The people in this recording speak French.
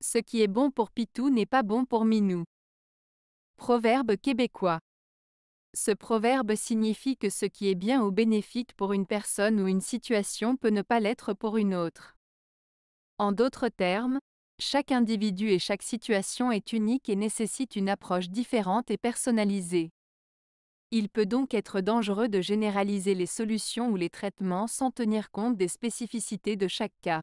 Ce qui est bon pour Pitou n'est pas bon pour Minou. Proverbe québécois. Ce proverbe signifie que ce qui est bien ou bénéfique pour une personne ou une situation peut ne pas l'être pour une autre. En d'autres termes, chaque individu et chaque situation est unique et nécessite une approche différente et personnalisée. Il peut donc être dangereux de généraliser les solutions ou les traitements sans tenir compte des spécificités de chaque cas.